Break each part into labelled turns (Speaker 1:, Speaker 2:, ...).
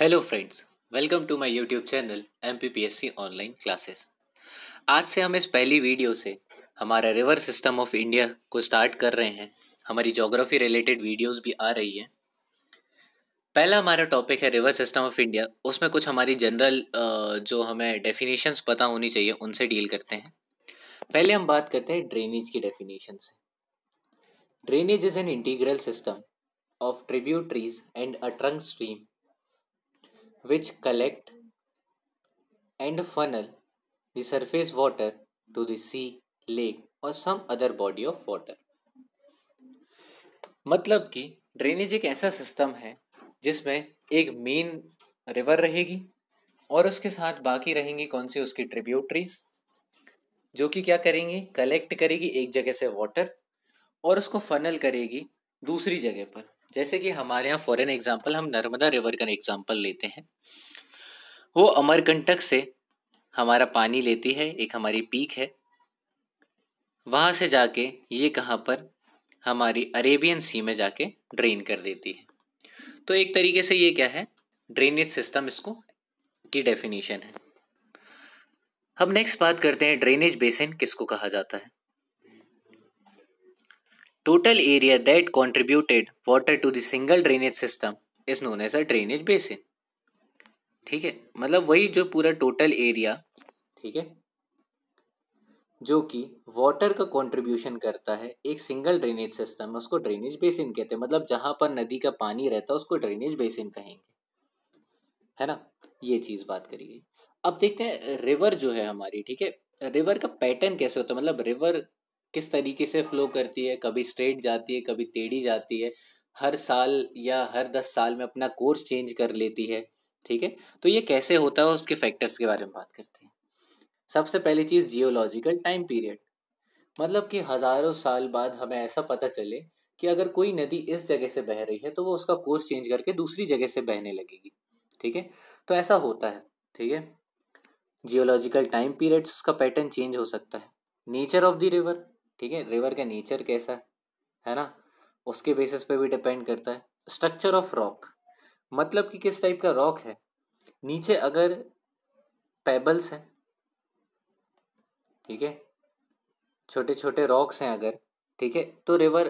Speaker 1: Hello friends welcome to my YouTube channel M online classes आज से हम इस पहली वीडियो से हमारा रिवर सिस्टम ऑफ इंडिया को स्टार्ट कर रहे हैं हमारी जोग्राफी रिलेटेड वीडियोस भी आ रही है पहला हमारा टॉपिक है रिवर सिस्टम ऑफ इंडिया उसमें कुछ हमारी जनरल जो हमें डेफिनेशंस पता होनी चाहिए उनसे डील करते हैं पहले हम बात करते हैं ड्रेनेज की डेफिनेशन से drainage is an integral system of tributaries and a trunk stream which collect and funnel the surface water to the sea, lake or some other body of water. मतलब कि ड्रेनेज एक ऐसा system है जिसमें एक main river रहेगी और उसके साथ बाकी रहेंगी कौन सी उसकी ट्रिब्यूटरीज जो कि क्या करेंगी कलेक्ट करेगी एक जगह से वाटर और उसको फनल करेगी दूसरी जगह पर जैसे कि हमारे यहाँ फॉरन एग्जाम्पल हम नर्मदा रिवर का एग्जाम्पल लेते हैं वो अमरकंटक से हमारा पानी लेती है एक हमारी पीक है वहाँ से जाके ये कहाँ पर हमारी अरेबियन सी में जाके ड्रेन कर देती है तो एक तरीके से ये क्या है ड्रेनेज सिस्टम इसको की डेफिनेशन है हम नेक्स्ट बात करते हैं ड्रेनेज बेसिन किसको कहा जाता है Total area that contributed water to the single drainage system is known as a drainage basin. ठीक है मतलब वही जो पूरा टोटल एरिया ठीक है जो कि वाटर का कंट्रीब्यूशन करता है एक सिंगल ड्रेनेज सिस्टम उसको ड्रेनेज बेसिन कहते हैं मतलब जहां पर नदी का पानी रहता है उसको ड्रेनेज बेसिन कहेंगे है ना ये चीज़ बात करी गई अब देखते हैं रिवर जो है हमारी ठीक है रिवर का पैटर्न कैसे होता है मतलब रिवर किस तरीके से फ्लो करती है कभी स्ट्रेट जाती है कभी टेढ़ी जाती है हर साल या हर दस साल में अपना कोर्स चेंज कर लेती है ठीक है तो ये कैसे होता है उसके फैक्टर्स के बारे में बात करते हैं सबसे पहली चीज़ जियोलॉजिकल टाइम पीरियड मतलब कि हज़ारों साल बाद हमें ऐसा पता चले कि अगर कोई नदी इस जगह से बह रही है तो वो उसका कोर्स चेंज करके दूसरी जगह से बहने लगेगी ठीक है तो ऐसा होता है ठीक है जियोलॉजिकल टाइम पीरियड्स उसका पैटर्न चेंज हो सकता है नेचर ऑफ द रिवर ठीक है रिवर का नेचर कैसा है है ना उसके बेसिस पे भी डिपेंड करता है स्ट्रक्चर ऑफ रॉक मतलब कि किस टाइप का रॉक है नीचे अगर पेबल्स हैं ठीक है छोटे छोटे रॉक्स हैं अगर ठीक है तो रिवर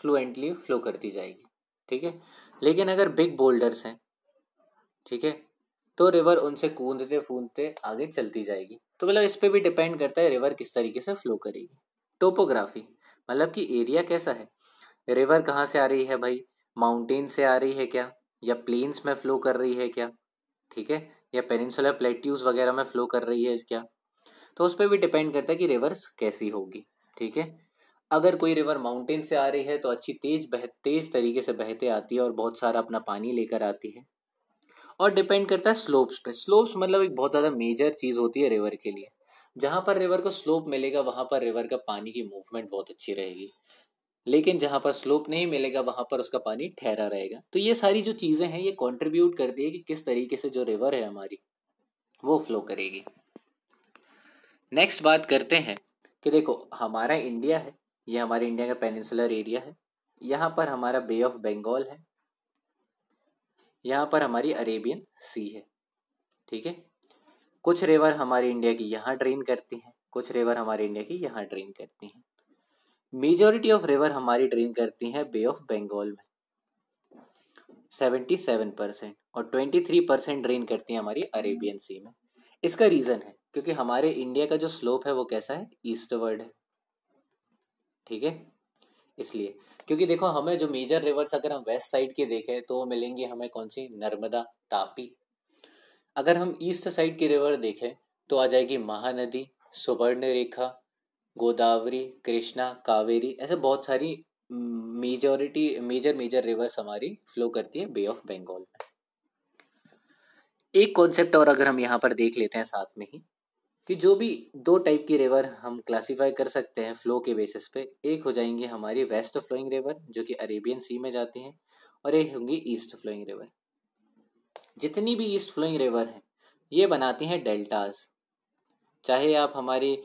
Speaker 1: फ्लुएंटली फ्लो करती जाएगी ठीक है लेकिन अगर बिग बोल्डर्स हैं ठीक है तो रिवर उनसे कूदते फूंदते आगे चलती जाएगी तो मतलब इस पर भी डिपेंड करता है रिवर किस तरीके से फ्लो करेगी टोपोग्राफी मतलब कि एरिया कैसा है रिवर कहाँ से आ रही है भाई माउंटेन से आ रही है क्या या प्लेन्स में फ्लो कर रही है क्या ठीक है या पेनिनसुलर प्लेट्यूज वगैरह में फ्लो कर रही है क्या तो उस पर भी डिपेंड करता है कि रिवर्स कैसी होगी ठीक है अगर कोई रिवर माउंटेन से आ रही है तो अच्छी तेज बह तेज तरीके से बहते आती है और बहुत सारा अपना पानी लेकर आती है और डिपेंड करता है स्लोप्स पे स्लोप्स मतलब एक बहुत ज़्यादा मेजर चीज़ होती है रिवर के लिए जहां पर रिवर को स्लोप मिलेगा वहां पर रिवर का पानी की मूवमेंट बहुत अच्छी रहेगी लेकिन जहां पर स्लोप नहीं मिलेगा वहां पर उसका पानी ठहरा रहेगा तो ये सारी जो चीज़ें हैं ये कंट्रीब्यूट करती है कि किस तरीके से जो रिवर है हमारी वो फ्लो करेगी नेक्स्ट बात करते हैं कि देखो हमारा इंडिया है ये हमारे इंडिया का पेनिसुलर एरिया है यहाँ पर हमारा बे ऑफ बंगाल है यहाँ पर हमारी अरेबियन सी है ठीक है कुछ रेवर हमारे इंडिया की यहाँ ड्रेन करती हैं कुछ रेवर हमारे इंडिया की यहाँ ड्रेन करती हैं मेजोरिटी ऑफ रिवर हमारी ड्रेन करती हैं बे ऑफ बंगाल में सेवेंटी सेवन परसेंट और ट्वेंटी थ्री परसेंट ड्रेन करती हैं हमारी अरेबियन सी में इसका रीज़न है क्योंकि हमारे इंडिया का जो स्लोप है वो कैसा है ईस्टवर्ड है ठीक है इसलिए क्योंकि देखो हमें जो मेजर रिवर्स अगर हम वेस्ट साइड के देखें तो वो हमें कौन सी नर्मदा तापी अगर हम ईस्ट साइड की रिवर देखें तो आ जाएगी महानदी सुवर्ण रेखा गोदावरी कृष्णा कावेरी ऐसे बहुत सारी मेजोरिटी मेजर मेजर रिवर्स हमारी फ्लो करती है बे ऑफ बंगाल में एक कॉन्सेप्ट और अगर हम यहाँ पर देख लेते हैं साथ में ही कि जो भी दो टाइप की रिवर हम क्लासिफाई कर सकते हैं फ्लो के बेसिस पे एक हो जाएंगी हमारी वेस्ट फ्लोइंग रिवर जो कि अरेबियन सी में जाती हैं और एक होंगी ईस्ट फ्लोइंग रिवर जितनी भी ईस्ट फ्लोइंग रिवर हैं ये बनाती हैं डेल्टास चाहे आप हमारी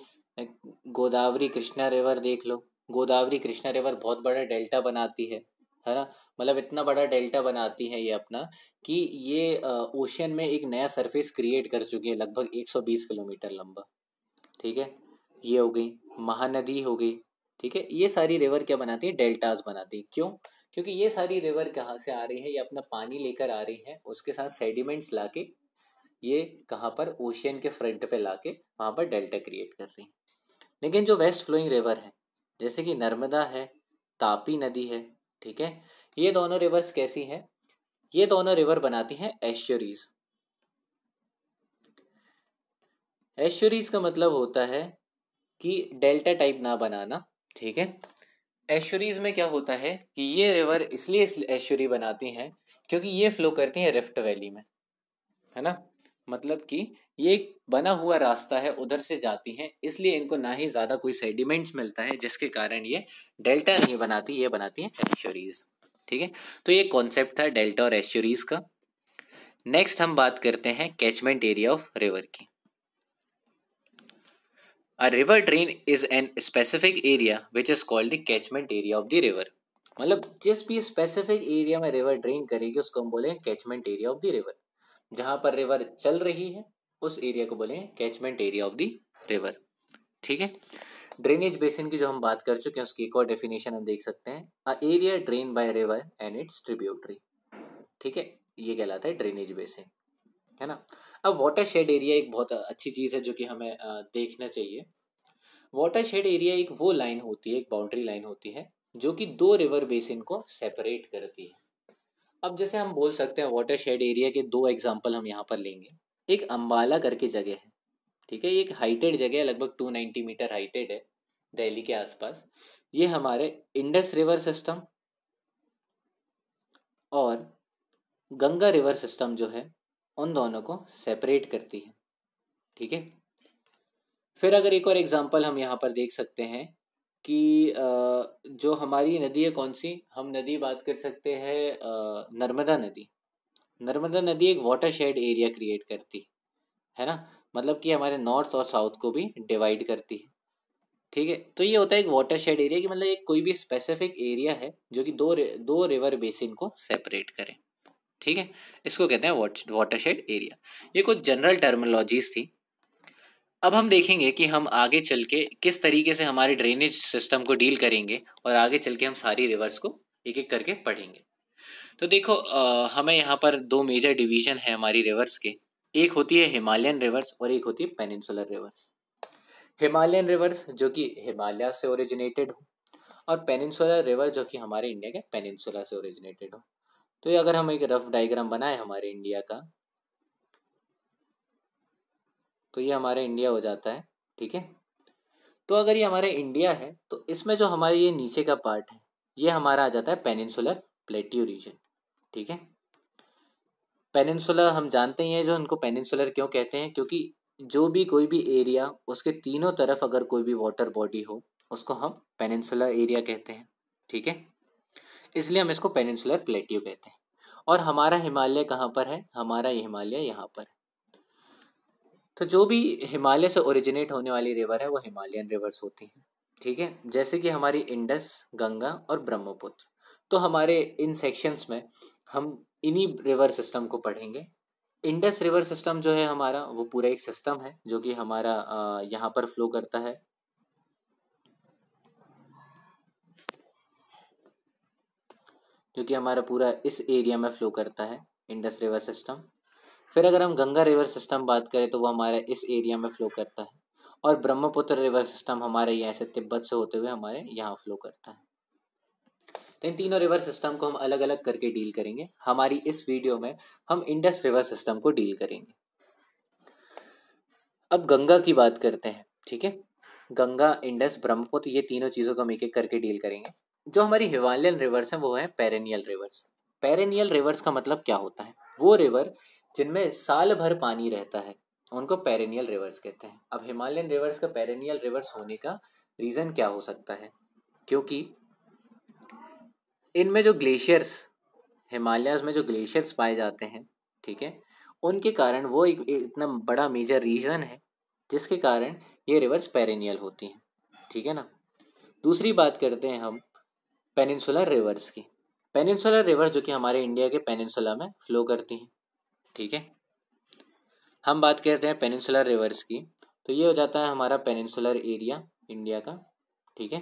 Speaker 1: गोदावरी कृष्णा रिवर देख लो गोदावरी कृष्णा रिवर बहुत बड़ा डेल्टा बनाती है है ना मतलब इतना बड़ा डेल्टा बनाती है ये अपना कि ये ओशन में एक नया सरफेस क्रिएट कर चुकी है लगभग 120 किलोमीटर लंबा ठीक है ये हो गई महानदी हो गई ठीक है ये सारी रिवर क्या बनाती है डेल्टाज बनाती है क्यों क्योंकि ये सारी रिवर कहाँ से आ रही है ये अपना पानी लेकर आ रही है उसके साथ सेडिमेंट्स ला के ये कहाँ पर ओशियन के फ्रंट पे ला के वहाँ पर डेल्टा क्रिएट कर रही है लेकिन जो वेस्ट फ्लोइंग रिवर है जैसे कि नर्मदा है तापी नदी है ठीक है ये दोनों रिवर्स कैसी हैं ये दोनों रिवर बनाती हैं एश्योरीज एश्योरीज का मतलब होता है कि डेल्टा टाइप ना बनाना ठीक है एश्वरीज में क्या होता है कि ये रिवर इसलिए एश्वरी बनाती हैं क्योंकि ये फ्लो करती हैं रिफ्ट वैली में है ना मतलब कि ये एक बना हुआ रास्ता है उधर से जाती हैं इसलिए इनको ना ही ज़्यादा कोई सेडिमेंट्स मिलता है जिसके कारण ये डेल्टा नहीं बनाती ये बनाती हैं एश्योरीज ठीक है तो ये कॉन्सेप्ट था डेल्टा और एश्योरीज का नेक्स्ट हम बात करते हैं कैचमेंट एरिया ऑफ रिवर की a river drain is an specific area which is called the catchment area of the river मतलब जिस भी स्पेसिफिक एरिया में रिवर ड्रेन करेगी उसको हम बोले catchment area of the river जहां पर रिवर चल रही है उस एरिया को बोले catchment area of the river ठीक है ड्रेनेज बेसिन की जो हम बात कर चुके हैं उसकी एक और डेफिनेशन हम देख सकते हैं a area drain by river and its tributary ठीक है ये कहलाता है ड्रेनेज बेसिन है ना अब वाटर शेड एरिया एक बहुत अच्छी चीज़ है जो कि हमें देखना चाहिए वाटर शेड एरिया एक वो लाइन होती है एक बाउंड्री लाइन होती है जो कि दो रिवर बेसिन को सेपरेट करती है अब जैसे हम बोल सकते हैं वाटर शेड एरिया के दो एग्जाम्पल हम यहाँ पर लेंगे एक अम्बाला करके जगह है ठीक है ये एक हाइटेड जगह है लगभग टू नाइन्टी मीटर हाइटेड है दिल्ली के आसपास ये हमारे इंडस रिवर सिस्टम और गंगा रिवर सिस्टम जो है उन दोनों को सेपरेट करती है ठीक है फिर अगर एक और एग्जाम्पल हम यहाँ पर देख सकते हैं कि जो हमारी नदी है कौन सी हम नदी बात कर सकते हैं नर्मदा नदी नर्मदा नदी एक वाटर शेड एरिया क्रिएट करती है ना मतलब कि हमारे नॉर्थ और साउथ को भी डिवाइड करती है ठीक है तो ये होता है एक वाटर शेड एरिया कि मतलब एक कोई भी स्पेसिफिक एरिया है जो कि दो दो रिवर बेसिन को सेपरेट करें ठीक है इसको कहते हैं वाटर शेड एरिया ये कुछ जनरल टर्मोलॉजीज थी अब हम देखेंगे कि हम आगे चल के किस तरीके से हमारे ड्रेनेज सिस्टम को डील करेंगे और आगे चल के हम सारी रिवर्स को एक एक करके पढ़ेंगे तो देखो आ, हमें यहाँ पर दो मेजर डिवीजन है हमारी रिवर्स के एक होती है हिमालयन रिवर्स और एक होती है पेनिनसुलर रिवर्स हिमालयन रिवर्स जो कि हिमालय से ओरिजिनेटेड हो और पेनिनसुलर रिवर जो कि हमारे इंडिया के पेनिनसुला से ओरिजिनेटेड हो तो ये अगर हम एक रफ डायग्राम बनाए हमारे इंडिया का तो ये हमारा इंडिया हो जाता है ठीक है तो अगर ये हमारा इंडिया है तो इसमें जो हमारे ये नीचे का पार्ट है ये हमारा आ जाता है पेनिनसुलर प्लेट्यू रीजन ठीक है पेनिनसुलर हम जानते ही हैं जो उनको पेनिनसुलर क्यों कहते हैं क्योंकि जो भी कोई भी एरिया उसके तीनों तरफ अगर कोई भी वाटर बॉडी हो उसको हम पेनिनसुलर एरिया कहते हैं ठीक है इसलिए हम इसको पेनिनसुलर प्लेट्यू कहते हैं और हमारा हिमालय कहाँ पर है हमारा ये हिमालय यहाँ पर है तो जो भी हिमालय से ओरिजिनेट होने वाली रिवर है वो हिमालयन रिवर्स होती हैं ठीक है जैसे कि हमारी इंडस गंगा और ब्रह्मपुत्र तो हमारे इन सेक्शंस में हम इन्हीं रिवर सिस्टम को पढ़ेंगे इंडस रिवर सिस्टम जो है हमारा वो पूरा एक सिस्टम है जो कि हमारा यहाँ पर फ्लो करता है क्योंकि हमारा पूरा इस एरिया में फ्लो करता है इंडस रिवर सिस्टम फिर अगर हम गंगा रिवर सिस्टम बात करें तो वो हमारे इस एरिया में फ्लो करता है और ब्रह्मपुत्र रिवर सिस्टम हमारे यहाँ से तिब्बत से होते हुए हमारे यहाँ फ्लो करता है तो इन तीनों रिवर सिस्टम को हम अलग अलग करके डील करेंगे हमारी इस वीडियो में हम इंडस रिवर सिस्टम को डील करेंगे अब गंगा की बात करते हैं ठीक है गंगा इंडस ब्रह्मपुत्र ये तीनों चीज़ों को हम एक एक करके डील करेंगे जो हमारी हिमालयन रिवर्स हैं वो हैं पेरेनियल रिवर्स पेरेनियल रिवर्स का मतलब क्या होता है वो रिवर जिनमें साल भर पानी रहता है उनको पेरेनियल रिवर्स कहते हैं अब हिमालयन रिवर्स का पेरेनियल रिवर्स होने का रीज़न क्या हो सकता है क्योंकि इनमें जो ग्लेशियर्स हिमालय में जो ग्लेशियर्स पाए जाते हैं ठीक है उनके कारण वो एक इतना बड़ा मेजर रीजन है जिसके कारण ये रिवर्स पेरेनियल होती हैं ठीक है ना दूसरी बात करते हैं हम पेनिनसुलर रिवर्स की पेनिनसुलर रिवर्स जो कि हमारे इंडिया के पेनिनसुला में फ्लो करती हैं ठीक है हम बात करते हैं पेनिनसुलर रिवर्स की तो ये हो जाता है हमारा पेनिनसुलर एरिया इंडिया का ठीक है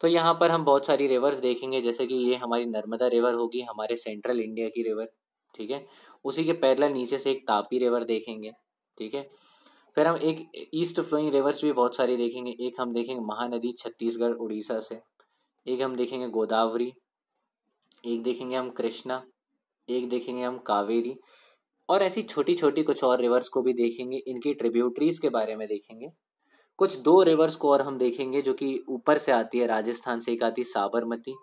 Speaker 1: तो यहाँ पर हम बहुत सारी रिवर्स देखेंगे जैसे कि ये हमारी नर्मदा रिवर होगी हमारे सेंट्रल इंडिया की रिवर ठीक है उसी के पैरल नीचे से एक तापी रिवर देखेंगे ठीक है फिर हम एक ईस्ट फ्लोइंग रिवर्स भी बहुत सारी देखेंगे एक हम देखेंगे महानदी छत्तीसगढ़ उड़ीसा से एक हम देखेंगे गोदावरी एक देखेंगे हम कृष्णा एक देखेंगे हम कावेरी और ऐसी छोटी छोटी कुछ और रिवर्स को भी देखेंगे इनकी ट्रिब्यूटरीज के बारे में देखेंगे कुछ दो रिवर्स को और हम देखेंगे जो कि ऊपर से आती है राजस्थान से एक आती है साबरमती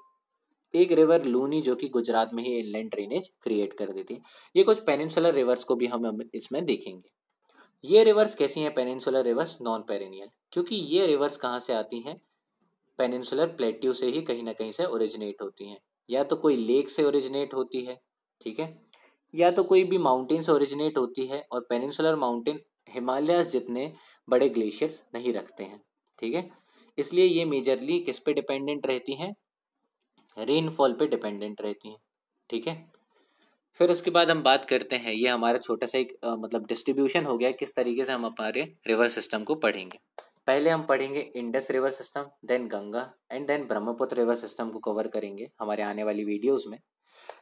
Speaker 1: एक रिवर लूनी जो कि गुजरात में ही इनलैंड ड्रेनेज क्रिएट कर देती है ये कुछ पेनिनसुलर रिवर्स को भी हम इसमें देखेंगे ये रिवर्स कैसी हैं पेनिनसुलर रिवर्स नॉन पेरिनियल क्योंकि ये रिवर्स कहाँ से आती हैं पेनिनसुलर प्लेट्यू से ही कहीं ना कहीं से ओरिजिनेट होती हैं या तो कोई लेक से ओरिजिनेट होती है ठीक है या तो कोई भी माउंटेन से ओरिजिनेट होती है और पेनिनसुलर माउंटेन हिमालयस जितने बड़े ग्लेशियर्स नहीं रखते हैं ठीक है इसलिए ये मेजरली किस पे डिपेंडेंट रहती हैं रेनफॉल पे डिपेंडेंट रहती हैं ठीक है फिर उसके बाद हम बात करते हैं ये हमारा छोटा सा एक आ, मतलब डिस्ट्रीब्यूशन हो गया किस तरीके से हम अपने रिवर सिस्टम को पढ़ेंगे पहले हम पढ़ेंगे Indus river system then Ganga and then Brahmaputra river system को कवर करेंगे हमारे आने वाली वीडियोस में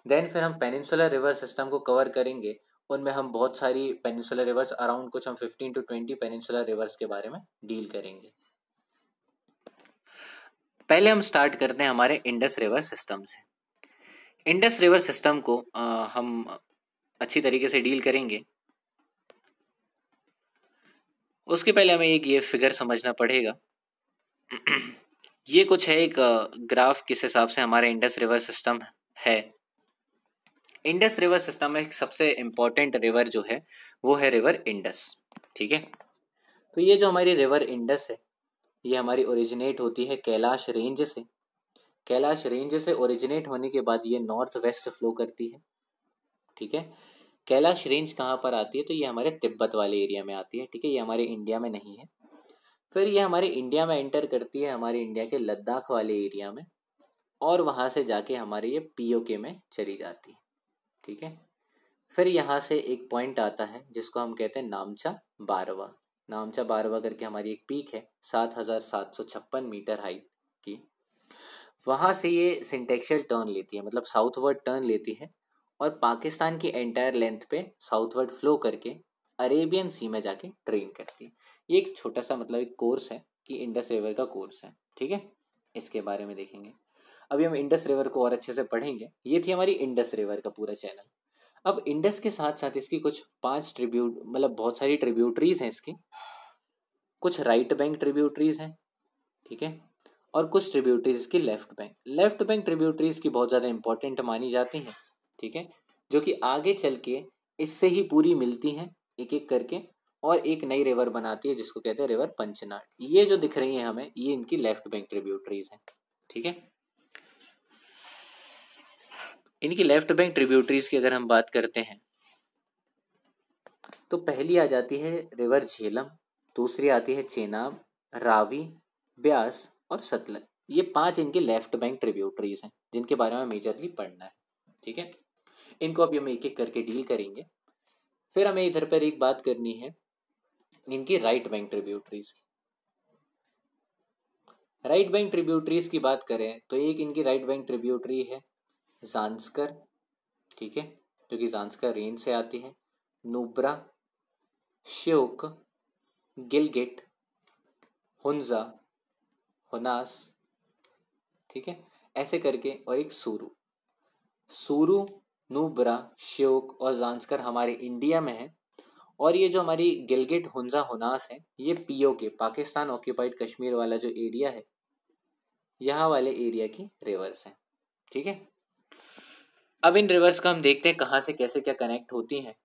Speaker 1: देन फिर हम पेनिनसुलर रिवर सिस्टम को कवर करेंगे उनमें हम बहुत सारी पेनिनसुलर रिवर्स अराउंड कुछ हम fifteen to twenty peninsular rivers के बारे में डील करेंगे पहले हम स्टार्ट करते हैं हमारे इंडस रिवर सिस्टम से इंडस रिवर सिस्टम को आ, हम अच्छी तरीके से डील करेंगे उसके पहले हमें एक ये फिगर समझना पड़ेगा ये कुछ है एक ग्राफ किस हिसाब से हमारे इंडस रिवर सिस्टम है इंडस रिवर सिस्टम में सबसे इम्पोर्टेंट रिवर जो है वो है रिवर इंडस ठीक है तो ये जो हमारी रिवर इंडस है ये हमारी ओरिजिनेट होती है कैलाश रेंज से कैलाश रेंज से ओरिजिनेट होने के बाद ये नॉर्थ वेस्ट फ्लो करती है ठीक है कैलाश रेंज कहाँ पर आती है तो ये हमारे तिब्बत वाले एरिया में आती है ठीक है ये हमारे इंडिया में नहीं है फिर ये हमारे इंडिया में एंटर करती है हमारे इंडिया के लद्दाख वाले एरिया में और वहाँ से जाके हमारे ये पीओके में चली जाती है ठीक है फिर यहाँ से एक पॉइंट आता है जिसको हम कहते हैं नामचा बारवा नामचा बारवा करके हमारी एक पीक है सात हज़ार सात सौ छप्पन मीटर हाइट की वहाँ से ये सिंटेक्शियल टर्न लेती है मतलब साउथवर्ड टर्न लेती है और पाकिस्तान की एंटायर लेंथ पे साउथवर्ड फ्लो करके अरेबियन सी में जाके ट्रेन करती है ये एक छोटा सा मतलब एक कोर्स है कि इंडस रिवर का कोर्स है ठीक है इसके बारे में देखेंगे अभी हम इंडस रिवर को और अच्छे से पढ़ेंगे ये थी हमारी इंडस रिवर का पूरा चैनल अब इंडस के साथ साथ इसकी कुछ पांच ट्रिब्यूट मतलब बहुत सारी ट्रिब्यूटरीज हैं इसकी कुछ राइट बैंक ट्रिब्यूटरीज हैं ठीक है और कुछ ट्रिब्यूटरीज इसकी left bank left bank tributaries की बहुत ज़्यादा इंपॉर्टेंट मानी जाती हैं ठीक है जो कि आगे चल के इससे ही पूरी मिलती हैं एक एक करके और एक नई रिवर बनाती है जिसको कहते हैं रिवर पंचनाट ये जो दिख रही है हमें ये इनकी लेफ्ट बैंक ट्रिब्यूटरीज हैं ठीक है इनकी लेफ्ट बैंक ट्रिब्यूटरीज की अगर हम बात करते हैं तो पहली आ जाती है रिवर झेलम दूसरी आती है चेनाब रावी ब्यास और सतलज ये पांच इनकी लेफ्ट बैंक ट्रिब्यूटरीज हैं जिनके बारे में मेजरली पढ़ना है ठीक है इनको अभी हम एक एक करके डील करेंगे फिर हमें इधर पर एक बात करनी है इनकी राइट बैंक ट्रिब्यूटरीज की राइट बैंक ट्रिब्यूटरीज की बात करें तो एक इनकी राइट बैंक ट्रिब्यूटरी है जानस्कर ठीक है जो कि जानस्कर रेंज से आती है नुब्रा श्योक गिलगिट हुंजा हुनास ठीक है ऐसे करके और एक सूरू सूरू नूबरा श्योक और जानसकर हमारे इंडिया में है और ये जो हमारी गिलगिट हुंजा हुनास है ये पीओ के पाकिस्तान ऑक्यूपाइड कश्मीर वाला जो एरिया है यहाँ वाले एरिया की रिवर्स हैं ठीक है अब इन रिवर्स को हम देखते हैं कहाँ से कैसे क्या कनेक्ट होती हैं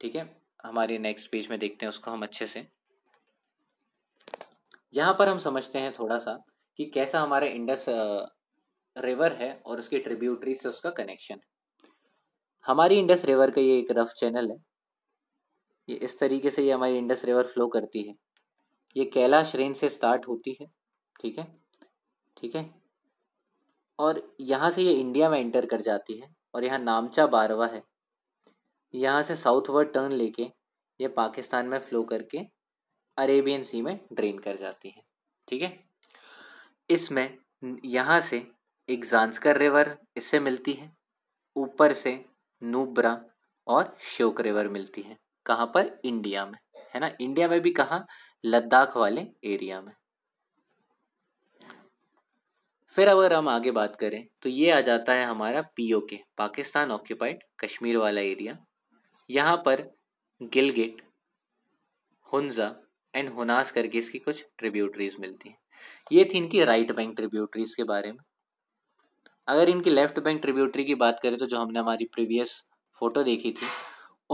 Speaker 1: ठीक है हमारे नेक्स्ट पेज में देखते हैं उसको हम अच्छे से यहाँ पर हम समझते हैं थोड़ा सा कि कैसा हमारा इंडस रिवर है और उसकी ट्रिब्यूटरी से उसका कनेक्शन है हमारी इंडस रिवर का ये एक रफ चैनल है ये इस तरीके से ये हमारी इंडस रिवर फ्लो करती है ये कैलाश रेंज से स्टार्ट होती है ठीक है ठीक है और यहाँ से ये इंडिया में एंटर कर जाती है और यहाँ नामचा बारवा है यहाँ से साउथ वर्ड टर्न लेके ये पाकिस्तान में फ्लो करके अरेबियन सी में ड्रेन कर जाती है ठीक है इसमें यहाँ से एक जानसकर रिवर इससे मिलती है ऊपर से नूब्रा और श्योक रिवर मिलती है कहाँ पर इंडिया में है ना इंडिया में भी कहा लद्दाख वाले एरिया में फिर अगर हम आगे बात करें तो ये आ जाता है हमारा पीओके पाकिस्तान ऑक्यूपाइड कश्मीर वाला एरिया यहाँ पर गिलगिट हुंजा एंड हुनास करके इसकी कुछ ट्रिब्यूटरीज मिलती हैं ये थी इनकी राइट बैंक ट्रिब्यूटरीज के बारे में अगर इनकी लेफ्ट बैंक ट्रिब्यूटरी की बात करें तो जो हमने हमारी प्रीवियस फोटो देखी थी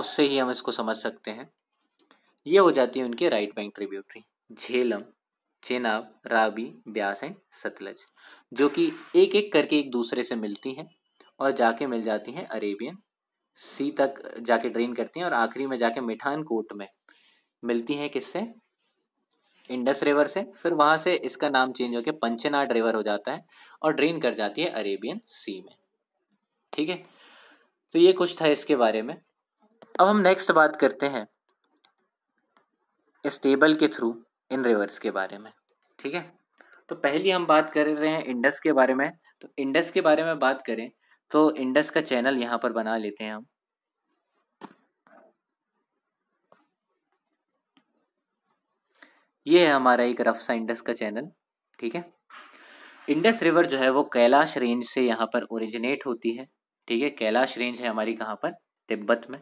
Speaker 1: उससे ही हम इसको समझ सकते हैं ये हो जाती है उनकी right bank tributary Jhelum Chenab Ravi Beas and Sutlej जो कि एक एक करके एक दूसरे से मिलती हैं और जाके मिल जाती हैं अरेबियन सी तक जाके ड्रेन करती हैं और आखिरी में जाके मिठान कोट में मिलती हैं किससे इंडस रिवर से फिर वहां से इसका नाम चेंज होकर पंचनाड रिवर हो जाता है और ड्रेन कर जाती है अरेबियन सी में ठीक है तो ये कुछ था इसके बारे में अब हम नेक्स्ट बात करते हैं इस टेबल के थ्रू इन रिवर्स के बारे में ठीक है तो पहली हम बात कर रहे हैं इंडस के बारे में तो इंडस के बारे में बात करें तो इंडस का चैनल यहाँ पर बना लेते हैं हम ये है हमारा एक रफ सा इंडस का चैनल ठीक है इंडस रिवर जो है वो कैलाश रेंज से यहाँ पर ओरिजिनेट होती है ठीक है कैलाश रेंज है हमारी कहाँ पर तिब्बत में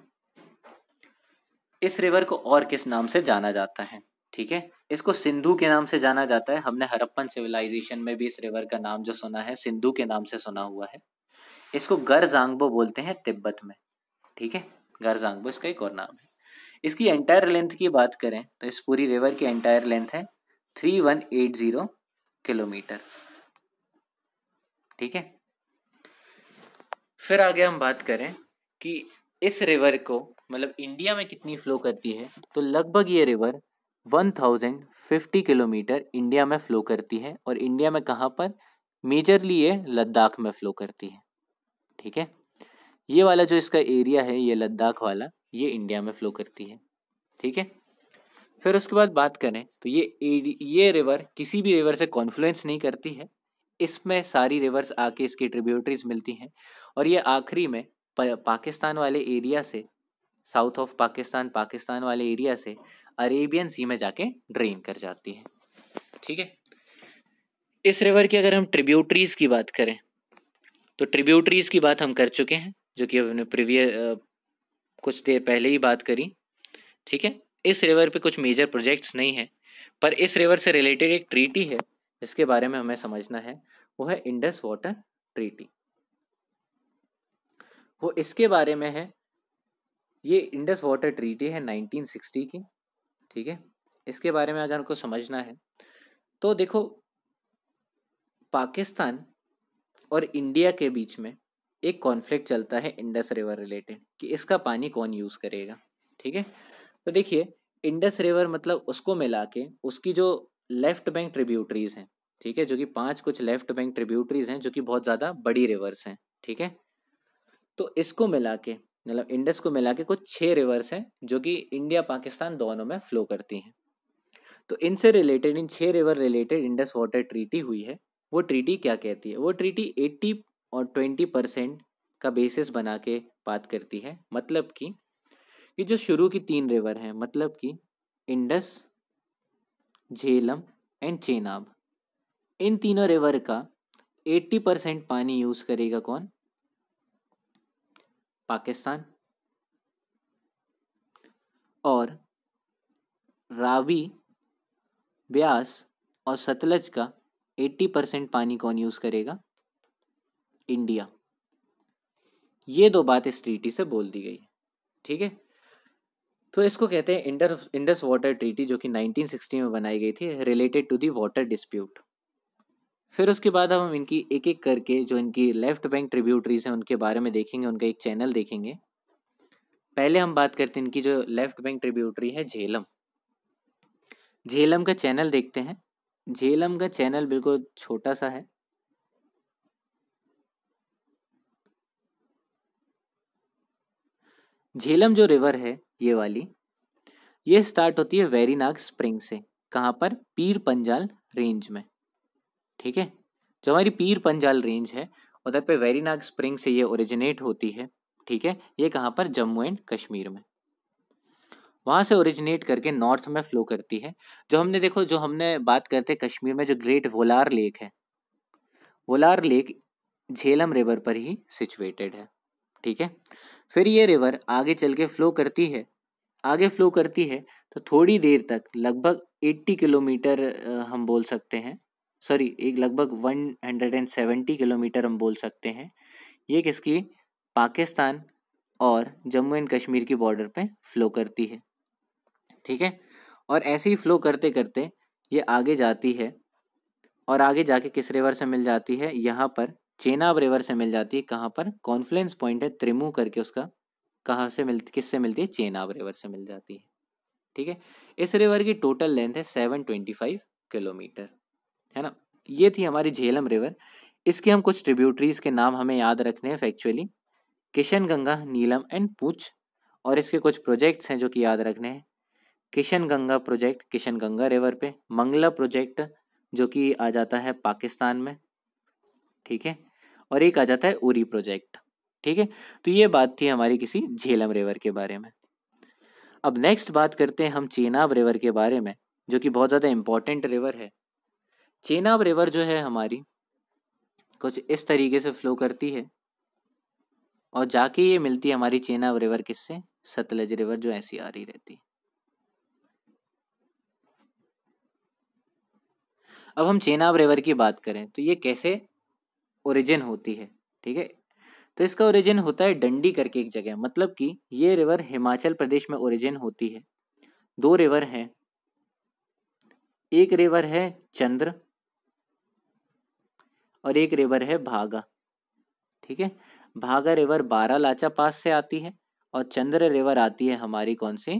Speaker 1: इस रिवर को और किस नाम से जाना जाता है ठीक है इसको सिंधु के नाम से जाना जाता है हमने हरप्पन सिविलाइजेशन में भी इस रिवर का नाम जो सुना है सिंधु के नाम से सुना हुआ है इसको गरजांगबो बोलते हैं तिब्बत में ठीक है गरजांगबो इसका एक और नाम है इसकी एंटायर लेंथ की बात करें तो इस पूरी रिवर की एंटायर लेंथ है three one eight zero kilometre ठीक है फिर आगे हम बात करें कि इस रिवर को मतलब इंडिया में कितनी फ्लो करती है तो लगभग ये river one thousand fifty kilometre India में फ्लो करती है और इंडिया में कहाँ पर मेजरली ये लद्दाख में फ्लो करती है ठीक है ये वाला जो इसका एरिया है ये लद्दाख वाला ये इंडिया में फ्लो करती है ठीक है फिर उसके बाद बात करें तो ये ये रिवर किसी भी रिवर से कॉन्फ्लुएंस नहीं करती है इसमें सारी रिवर्स आके इसकी ट्रिब्यूटरीज मिलती हैं और ये आखिरी में पाकिस्तान वाले एरिया से साउथ ऑफ पाकिस्तान पाकिस्तान वाले एरिया से अरेबियन सी में जाके ड्रेन कर जाती है ठीक है इस रिवर की अगर हम ट्रिब्यूटरीज की बात करें तो ट्रिब्यूटरीज की बात हम कर चुके हैं जो कि अपने प्रीवियस कुछ देर पहले ही बात करी ठीक है इस रिवर पे कुछ मेजर प्रोजेक्ट्स नहीं है पर इस रिवर से रिलेटेड एक ट्रीटी है जिसके बारे में हमें समझना है वो है इंडस वाटर ट्रीटी वो इसके बारे में है ये इंडस वाटर ट्रीटी है 1960 की ठीक है इसके बारे में अगर हमको समझना है तो देखो पाकिस्तान और इंडिया के बीच में एक कॉन्फ्लिक्ट चलता है इंडस रिवर रिलेटेड कि इसका पानी कौन यूज करेगा ठीक है तो देखिए इंडस रिवर मतलब उसको मिला के उसकी जो लेफ्ट बैंक ट्रिब्यूटरीज हैं ठीक है जो कि पांच कुछ लेफ्ट बैंक ट्रिब्यूटरीज हैं जो कि बहुत ज़्यादा बड़ी रिवर्स हैं ठीक है तो इसको मिला के मतलब इंडस को मिला के कुछ छः रिवर्स हैं जो कि इंडिया पाकिस्तान दोनों में फ्लो करती हैं तो इनसे रिलेटेड इन छः river related Indus water treaty हुई है वो ट्रीटी क्या कहती है वो ट्रीटी एट्टी और ट्वेंटी परसेंट का बेसिस बना के बात करती है मतलब कि कि जो शुरू की तीन रिवर हैं मतलब कि इंडस झेलम एंड चेनाब इन तीनों रिवर का एट्टी परसेंट पानी यूज करेगा कौन पाकिस्तान और रावी ब्यास और सतलज का एट्टी परसेंट पानी कौन यूज करेगा इंडिया ये दो बात इस ट्रीटी से बोल दी गई ठीक है तो इसको कहते हैं इंडर इंडस वाटर ट्रीटी जो कि 1960 में बनाई गई थी related to the water dispute फिर उसके बाद हम इनकी एक एक करके जो इनकी लेफ्ट बैंक ट्रिब्यूटरीज हैं उनके बारे में देखेंगे उनका एक चैनल देखेंगे पहले हम बात करते हैं इनकी जो लेफ्ट बैंक ट्रिब्यूटरी है झेलम झेलम का चैनल देखते हैं झेलम का चैनल बिल्कुल छोटा सा है झेलम जो रिवर है ये वाली ये स्टार्ट होती है वेरीनाग स्प्रिंग से कहाँ पर पीर पंजाल रेंज में ठीक है जो हमारी पीर पंजाल रेंज है उधर पे वेरीनाग स्प्रिंग से ये ओरिजिनेट होती है ठीक है ये कहाँ पर जम्मू एंड कश्मीर में वहाँ से ओरिजिनेट करके नॉर्थ में फ्लो करती है जो हमने देखो जो हमने बात करते कश्मीर में जो ग्रेट वोलार लेक है वोलार लेक झेलम रिवर पर ही सिचुएटेड है ठीक है फिर ये रिवर आगे चल के फ्लो करती है आगे फ्लो करती है तो थोड़ी देर तक लगभग 80 किलोमीटर हम बोल सकते हैं सॉरी एक लगभग 170 किलोमीटर हम बोल सकते हैं ये किसकी पाकिस्तान और जम्मू एंड कश्मीर की बॉर्डर पे फ्लो करती है ठीक है और ऐसे ही फ्लो करते करते ये आगे जाती है और आगे जाके किस रिवर से मिल जाती है यहाँ पर चेनाब रिवर से मिल जाती है कहाँ पर कॉन्फ्लुएंस पॉइंट है त्रिमू करके उसका कहाँ से मिल किससे मिलती है चेनाब रिवर से मिल जाती है ठीक है इस रिवर की टोटल लेंथ है सेवन ट्वेंटी फाइव किलोमीटर है ना ये थी हमारी झेलम रिवर इसके हम कुछ ट्रिब्यूटरीज के नाम हमें याद रखने हैं फैक्चुअली किशन गंगा नीलम एंड पूछ और इसके कुछ प्रोजेक्ट्स हैं जो कि याद रखने हैं किशन गंगा प्रोजेक्ट किशन गंगा रिवर पे मंगला प्रोजेक्ट जो कि आ जाता है पाकिस्तान में ठीक है और एक आ जाता है उरी प्रोजेक्ट ठीक है तो ये बात थी हमारी किसी झेलम रेवर के बारे में अब नेक्स्ट बात करते हैं हम चेनाब रेवर के बारे में जो कि बहुत ज़्यादा इम्पॉर्टेंट रेवर है चेनाब रेवर जो है हमारी कुछ इस तरीके से फ्लो करती है और जाके ये मिलती है हमारी चेनाब रिवर किससे सतलज रिवर जो ऐसी आ रही रहती है अब हम चेनाब रिवर की बात करें तो ये कैसे ओरिजिन होती है ठीक है तो इसका ओरिजिन होता है डंडी करके एक जगह मतलब कि ये रिवर हिमाचल प्रदेश में ओरिजिन होती है दो रिवर हैं एक रिवर है चंद्र और एक रिवर है भागा ठीक है भागा रिवर बारह लाचा पास से आती है और चंद्र रिवर आती है हमारी कौन सी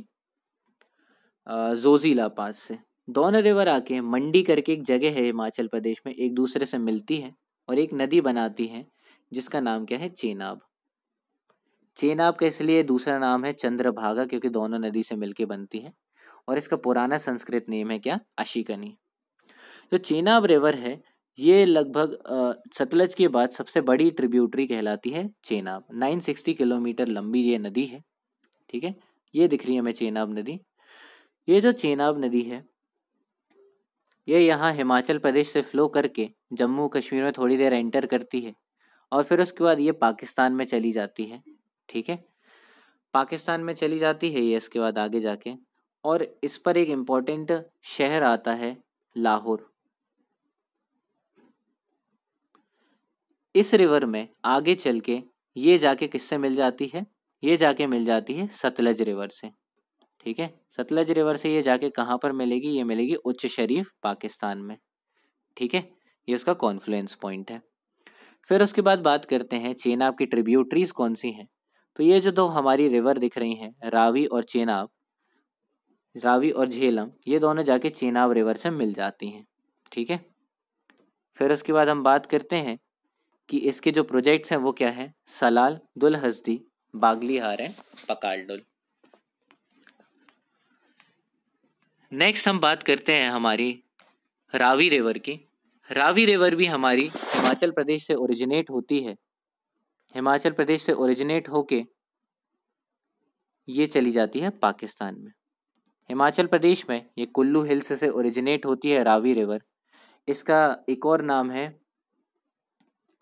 Speaker 1: जोजीला पास से दोनों रिवर आके मंडी करके एक जगह है हिमाचल प्रदेश में एक दूसरे से मिलती है और एक नदी बनाती है जिसका नाम क्या है चेनाब चेनाब का इसलिए दूसरा नाम है चंद्रभागा क्योंकि दोनों नदी से मिलकर बनती है और इसका पुराना संस्कृत नेम है क्या अशिकनी जो तो चेनाब रिवर है ये लगभग सतलज के बाद सबसे बड़ी ट्रिब्यूटरी कहलाती है चेनाब 960 किलोमीटर लंबी ये नदी है ठीक है ये दिख रही है हमें चेनाब नदी ये जो चेनाब नदी है ये यहाँ हिमाचल प्रदेश से फ्लो करके जम्मू कश्मीर में थोड़ी देर एंटर करती है और फिर उसके बाद ये पाकिस्तान में चली जाती है ठीक है पाकिस्तान में चली जाती है ये इसके बाद आगे जाके और इस पर एक इम्पॉर्टेंट शहर आता है लाहौर इस रिवर में आगे चल के ये जाके किससे मिल जाती है ये जाके मिल जाती है सतलज रिवर से ठीक है सतलज रिवर से ये जाके कहाँ पर मिलेगी ये मिलेगी उच्च शरीफ पाकिस्तान में ठीक है ये उसका कॉन्फ्लुएंस पॉइंट है फिर उसके बाद बात करते हैं चेनाब की ट्रिब्यूटरीज कौन सी हैं तो ये जो दो हमारी रिवर दिख रही हैं रावी और चेनाब रावी और झेलम ये दोनों जाके चेनाब रिवर से मिल जाती हैं ठीक है फिर उसके बाद हम बात करते हैं कि इसके जो प्रोजेक्ट्स हैं वो क्या है सलाल दुल बागली हार है पकालडुल नेक्स्ट हम बात करते हैं हमारी रावी रिवर की रावी रिवर भी हमारी हिमाचल प्रदेश से ओरिजिनेट होती है हिमाचल प्रदेश से ओरिजिनेट होके ये चली जाती है पाकिस्तान में हिमाचल प्रदेश में ये कुल्लू हिल्स से ओरिजिनेट होती है रावी रिवर इसका एक और नाम है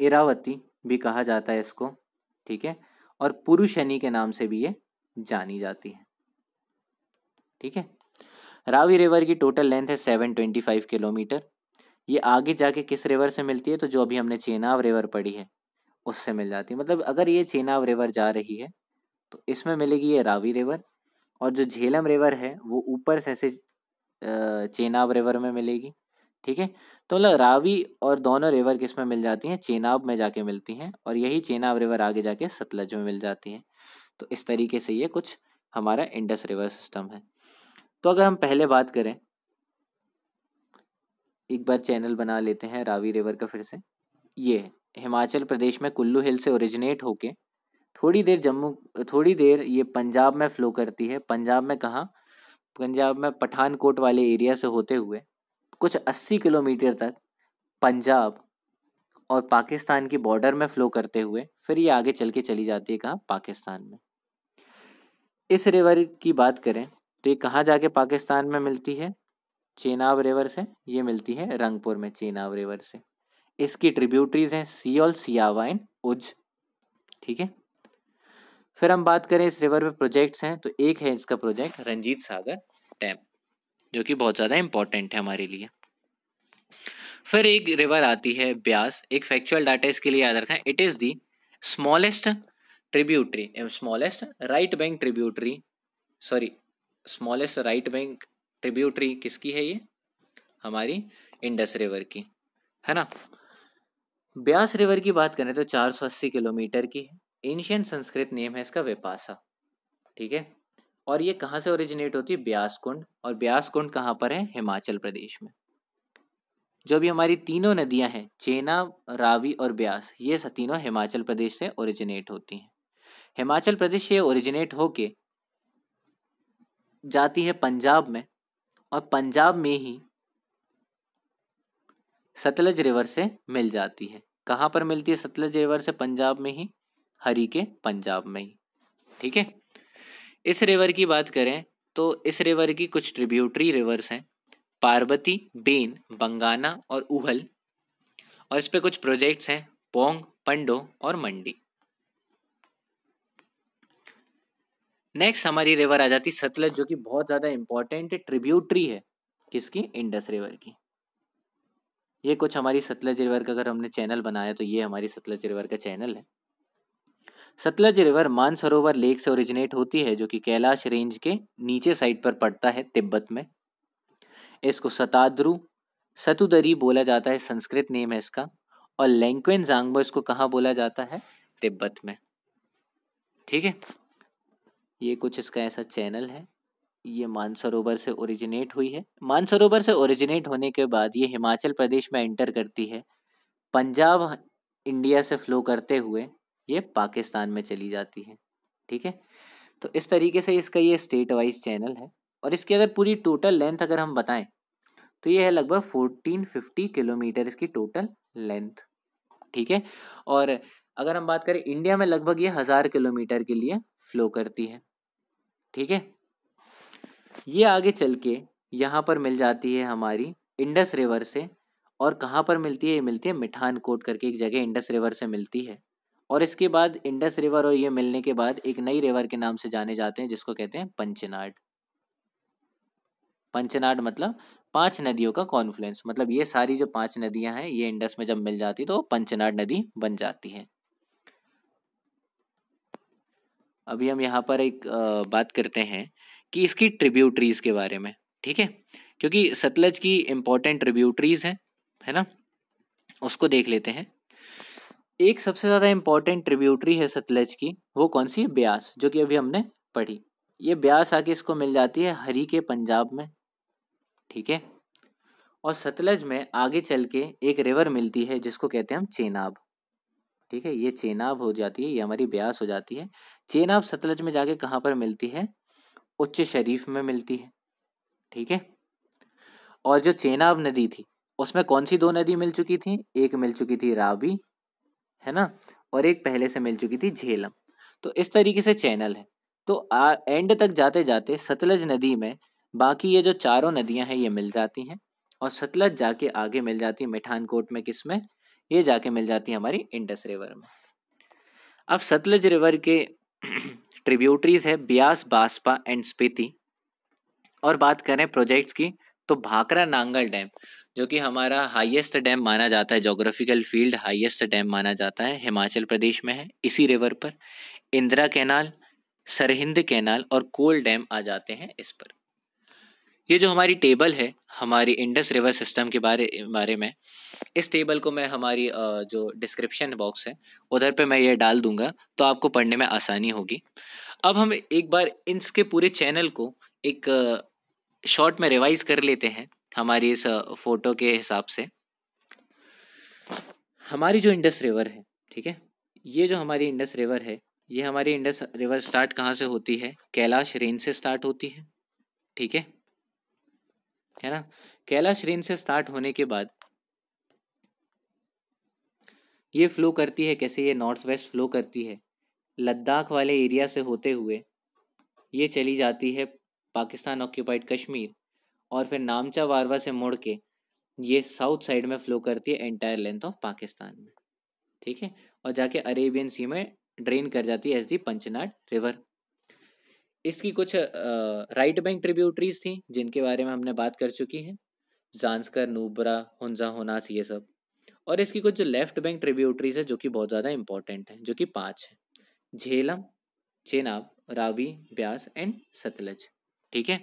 Speaker 1: इरावती भी कहा जाता है इसको ठीक है और पुरुषनी के नाम से भी ये जानी जाती है ठीक है रावी रिवर की टोटल लेंथ है सेवन ट्वेंटी फाइव किलोमीटर ये आगे जाके किस रिवर से मिलती है तो जो अभी हमने चेनाव रिवर पढ़ी है उससे मिल जाती है मतलब अगर ये चेनाब रिवर जा रही है तो इसमें मिलेगी ये रावी रिवर और जो झेलम रिवर है वो ऊपर से ऐसे चेनाब रिवर में मिलेगी ठीक है तो मतलब रावी और दोनों रिवर किस में मिल जाती हैं चेनाब में जाके मिलती हैं और यही चेनाब रिवर आगे जाके सतलज में मिल जाती है तो इस तरीके से ये कुछ हमारा इंडस रिवर सिस्टम है तो अगर हम पहले बात करें एक बार चैनल बना लेते हैं रावी रिवर का फिर से ये हिमाचल प्रदेश में कुल्लू हिल से ओरिजिनेट होके थोड़ी देर जम्मू थोड़ी देर ये पंजाब में फ्लो करती है पंजाब में कहाँ पंजाब में पठानकोट वाले एरिया से होते हुए कुछ अस्सी किलोमीटर तक पंजाब और पाकिस्तान की बॉर्डर में फ्लो करते हुए फिर ये आगे चल के चली जाती है कहाँ पाकिस्तान में इस रिवर की बात करें तो ये कहाँ जाके पाकिस्तान में मिलती है चेनाब रिवर से ये मिलती है रंगपुर में चेनाब रिवर से इसकी ट्रिब्यूटरीज हैं सियोल इन उज ठीक है फिर हम बात करें इस रिवर पे प्रोजेक्ट्स हैं तो एक है इसका प्रोजेक्ट रंजीत सागर डैम जो कि बहुत ज़्यादा इंपॉर्टेंट है हमारे लिए फिर एक रिवर आती है ब्यास एक फैक्चुअल डाटा इसके लिए याद रखें it is the smallest tributary smallest right bank tributary sorry smallest right bank tributary किसकी है ये हमारी इंडस रिवर की है ना ब्यास रिवर की बात करें तो 480 किलोमीटर की है एंशियंट संस्कृत नेम है इसका वेपासा ठीक है और ये कहाँ से ओरिजिनेट होती है ब्यास कुंड और ब्यास कुंड कहाँ पर है हिमाचल प्रदेश में जो भी हमारी तीनों नदियां हैं चेना रावी और ब्यास ये तीनों हिमाचल प्रदेश से ओरिजिनेट होती हैं हिमाचल प्रदेश से ओरिजिनेट होके जाती है पंजाब में और पंजाब में ही सतलज रिवर से मिल जाती है कहाँ पर मिलती है सतलज रिवर से पंजाब में ही हरी के पंजाब में ही ठीक है इस रिवर की बात करें तो इस रिवर की कुछ ट्रिब्यूटरी रिवर्स हैं पार्वती बेन बंगाना और उहल और इस पर कुछ प्रोजेक्ट्स हैं पोंग पंडो और मंडी नेक्स्ट हमारी रिवर आ जाती सतलज जो कि बहुत ज़्यादा इंपॉर्टेंट ट्रिब्यूटरी है किसकी इंडस रिवर की ये कुछ हमारी सतलज रिवर का अगर हमने चैनल बनाया तो ये हमारी सतलज रिवर का चैनल है सतलज रिवर मानसरोवर लेक से ओरिजिनेट होती है जो कि कैलाश रेंज के नीचे साइड पर पड़ता है तिब्बत में इसको सताद्रु सतुदरी बोला जाता है संस्कृत नेम है इसका और लैंक्वेन जांगबो इसको कहाँ बोला जाता है तिब्बत में ठीक है ये कुछ इसका ऐसा चैनल है ये मानसरोवर से ओरिजिनेट हुई है मानसरोवर से ओरिजिनेट होने के बाद ये हिमाचल प्रदेश में एंटर करती है पंजाब इंडिया से फ्लो करते हुए ये पाकिस्तान में चली जाती है ठीक है तो इस तरीके से इसका ये स्टेट वाइज चैनल है और इसकी अगर पूरी टोटल लेंथ अगर हम बताएं तो ये है लगभग फोर्टीन फिफ्टी किलोमीटर इसकी टोटल लेंथ ठीक है और अगर हम बात करें इंडिया में लगभग ये हज़ार किलोमीटर के लिए फ्लो करती है ठीक है ये आगे चल के यहाँ पर मिल जाती है हमारी इंडस रिवर से और कहाँ पर मिलती है ये मिलती है मिठान कोट करके एक जगह इंडस रिवर से मिलती है और इसके बाद इंडस रिवर और ये मिलने के बाद एक नई रिवर के नाम से जाने जाते हैं जिसको कहते हैं पंचनाड पंचनाड मतलब पांच नदियों का कॉन्फ्लुएंस मतलब ये सारी जो पांच नदियां हैं ये इंडस में जब मिल जाती तो पंचनाड नदी बन जाती है अभी हम यहाँ पर एक बात करते हैं कि इसकी ट्रिब्यूटरीज के बारे में ठीक है क्योंकि सतलज की इम्पोर्टेंट ट्रिब्यूटरीज हैं है ना उसको देख लेते हैं एक सबसे ज़्यादा इम्पोर्टेंट ट्रिब्यूटरी है सतलज की वो कौन सी है ब्यास जो कि अभी हमने पढ़ी ये ब्यास आके इसको मिल जाती है हरी के पंजाब में ठीक है और सतलज में आगे चल के एक रिवर मिलती है जिसको कहते हैं हम चेनाब ठीक है ये चेनाब हो जाती है ये हमारी ब्यास हो जाती है चेन आप सतलज में जाके कहाँ पर मिलती है उच्च शरीफ में मिलती है ठीक है और जो चेनाब नदी थी उसमें कौन सी दो नदी मिल चुकी थी एक मिल चुकी थी रावी है ना और एक पहले से मिल चुकी थी झेलम तो इस तरीके से चैनल है तो आ, एंड तक जाते जाते सतलज नदी में बाकी ये जो चारों नदियां हैं ये मिल जाती हैं और सतलज जाके आगे मिल जाती है मिठानकोट में किस में ये जाके मिल जाती है हमारी इंडस रिवर में अब सतलज रिवर के ट्रिब्यूटरीज है ब्यास बासपा एंड स्पीति और बात करें प्रोजेक्ट्स की तो भाकरा नांगल डैम जो कि हमारा हाईएस्ट डैम माना जाता है जोग्राफिकल फील्ड हाईएस्ट डैम माना जाता है हिमाचल प्रदेश में है इसी रिवर पर इंदिरा कैनाल सरहिंद कैनाल और कोल डैम आ जाते हैं इस पर ये जो हमारी टेबल है हमारी इंडस रिवर सिस्टम के बारे बारे में इस टेबल को मैं हमारी जो डिस्क्रिप्शन बॉक्स है उधर पे मैं ये डाल दूंगा तो आपको पढ़ने में आसानी होगी अब हम एक बार इसके पूरे चैनल को एक शॉर्ट में रिवाइज कर लेते हैं हमारी इस फोटो के हिसाब से हमारी जो इंडस रिवर है ठीक है ये जो हमारी इंडस रिवर है ये हमारी इंडस रिवर स्टार्ट कहाँ से होती है कैलाश रेंज से स्टार्ट होती है ठीक है है ना कैलाश रेंज से स्टार्ट होने के बाद ये फ्लो करती है कैसे ये नॉर्थ वेस्ट फ्लो करती है लद्दाख वाले एरिया से होते हुए ये चली जाती है पाकिस्तान ऑक्यूपाइड कश्मीर और फिर नामचा वारवा से मुड़ के ये साउथ साइड में फ्लो करती है एंटायर लेंथ ऑफ पाकिस्तान में ठीक है और जाके अरेबियन सी में ड्रेन कर जाती है एस दी पंचनाड रिवर इसकी कुछ राइट बैंक ट्रिब्यूटरीज थी जिनके बारे में हमने बात कर चुकी है जानसकर नूबरा हंजा होनास ये सब और इसकी कुछ जो लेफ्ट बैंक ट्रिब्यूटरीज है जो कि बहुत ज़्यादा इंपॉर्टेंट है जो कि पाँच है झेलम चेनाब रावी ब्यास एंड सतलज ठीक है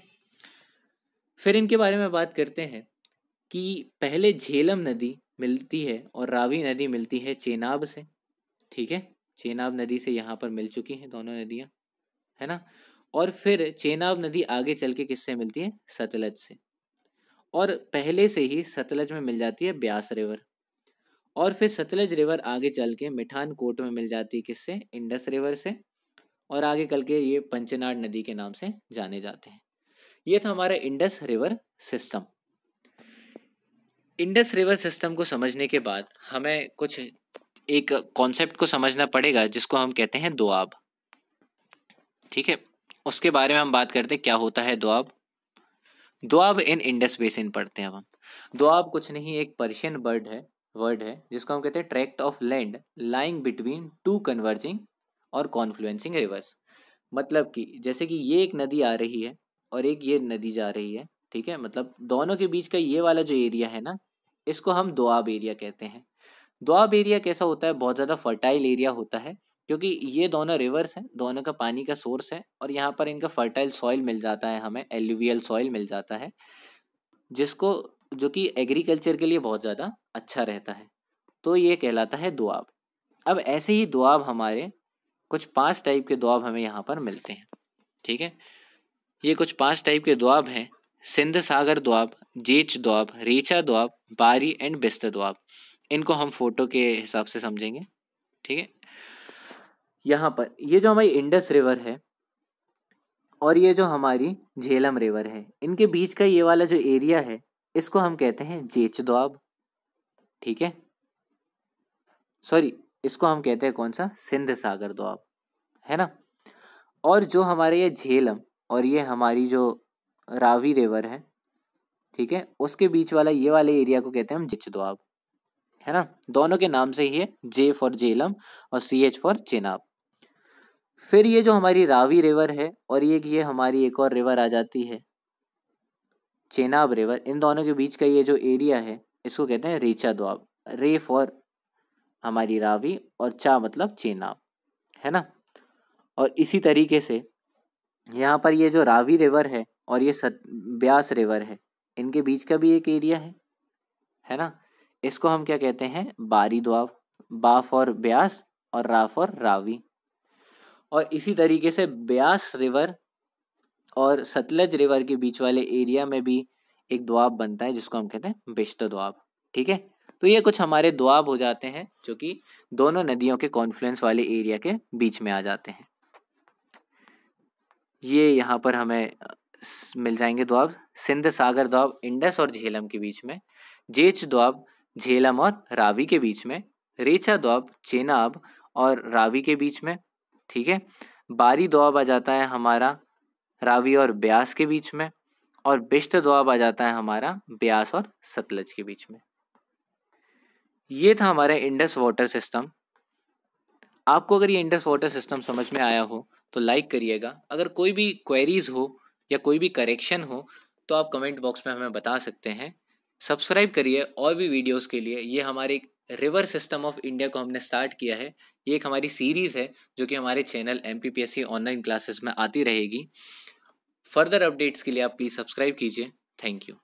Speaker 1: फिर इनके बारे में बात करते हैं कि पहले झेलम नदी मिलती है और रावी नदी मिलती है चेनाब से ठीक है चेनाब नदी से यहाँ पर मिल चुकी हैं दोनों नदियाँ है ना और फिर चेनाब नदी आगे चल के किससे मिलती है सतलज से और पहले से ही सतलज में मिल जाती है ब्यास रिवर और फिर सतलज रिवर आगे चल के मिठान कोट में मिल जाती है किससे इंडस रिवर से और आगे कल के ये पंचनाड नदी के नाम से जाने जाते हैं ये था हमारा Indus river system Indus river system को समझने के बाद हमें कुछ एक कॉन्सेप्ट को समझना पड़ेगा जिसको हम कहते हैं दोआब ठीक है उसके बारे में हम बात करते हैं क्या होता है doab doab in Indus basin पढ़ते हैं अब हम दोआब कुछ नहीं एक पर्शियन वर्ड है वर्ड है जिसको हम कहते हैं tract of land lying between two converging और कॉन्फ्लुएंसिंग रिवर्स मतलब कि जैसे कि ये एक नदी आ रही है और एक ये नदी जा रही है ठीक है मतलब दोनों के बीच का ये वाला जो एरिया है ना इसको हम दोआब एरिया कहते हैं दुआब एरिया कैसा होता है बहुत ज़्यादा फर्टाइल एरिया होता है क्योंकि ये दोनों रिवर्स हैं दोनों का पानी का सोर्स है और यहाँ पर इनका फर्टाइल सॉइल मिल जाता है हमें एल्यूवियल सॉइल मिल जाता है जिसको जो कि एग्रीकल्चर के लिए बहुत ज़्यादा अच्छा रहता है तो ये कहलाता है दुआब अब ऐसे ही दुआब हमारे कुछ पांच टाइप के दुआब हमें यहाँ पर मिलते हैं ठीक है ये कुछ पांच टाइप के दुआब हैं सिंध सागर दुआब जीच दुआब रेचा दुआब बारी एंड बिस्तर दुआब इनको हम फोटो के हिसाब से समझेंगे ठीक है यहाँ पर ये जो हमारी इंडस रिवर है और ये जो हमारी झेलम रिवर है इनके बीच का ये वाला जो एरिया है इसको हम कहते हैं जेच दुआब ठीक है सॉरी इसको हम कहते हैं कौन सा सिंध सागर द्वाब है ना और जो हमारे ये झेलम और ये हमारी जो रावी रिवर है ठीक है उसके बीच वाला ये वाले एरिया को कहते हैं हम जिच दुआब है ना दोनों के नाम से ही है जे फॉर झेलम और सी एच फॉर चेनाब फिर ये जो हमारी रावी रिवर है और ये ये हमारी एक और रिवर आ जाती है चेनाब रिवर इन दोनों के बीच का ये जो एरिया है इसको कहते हैं रेचा द्वाब रे फॉर हमारी रावी और चा मतलब चेनाब है ना और इसी तरीके से यहाँ पर ये जो रावी रिवर है और ये सत ब्यास रिवर है इनके बीच का भी एक एरिया है है ना इसको हम क्या कहते हैं बारी द्वाब बा फॉर ब्यास और रा फॉर रावी और इसी तरीके से ब्यास रिवर और सतलज रिवर के बीच वाले एरिया में भी एक दुआब बनता है जिसको हम कहते हैं बिश्त दुआब ठीक है तो ये कुछ हमारे दुआब हो जाते हैं जो कि दोनों नदियों के कॉन्फ्लुएंस वाले एरिया के बीच में आ जाते हैं ये यहाँ पर हमें मिल जाएंगे दुआब सिंध सागर दुआब इंडस और झेलम के बीच में जेच दुआब झेलम और रावी के बीच में रेचा दुआब चेनाब और रावी के बीच में ठीक है बारी दुआब आ जाता है हमारा रावी और ब्यास के बीच में और बिश्त दुआब आ जाता है हमारा ब्यास और सतलज के बीच में ये था हमारा इंडस वाटर सिस्टम आपको अगर ये इंडस वाटर सिस्टम समझ में आया हो तो लाइक करिएगा अगर कोई भी क्वेरीज हो या कोई भी करेक्शन हो तो आप कमेंट बॉक्स में हमें बता सकते हैं सब्सक्राइब करिए और भी वीडियोस के लिए ये हमारे रिवर सिस्टम ऑफ इंडिया को हमने स्टार्ट किया है ये एक हमारी सीरीज़ है जो कि हमारे चैनल एम ऑनलाइन क्लासेस में आती रहेगी फर्दर अपडेट्स के लिए आप प्लीज़ सब्सक्राइब कीजिए थैंक यू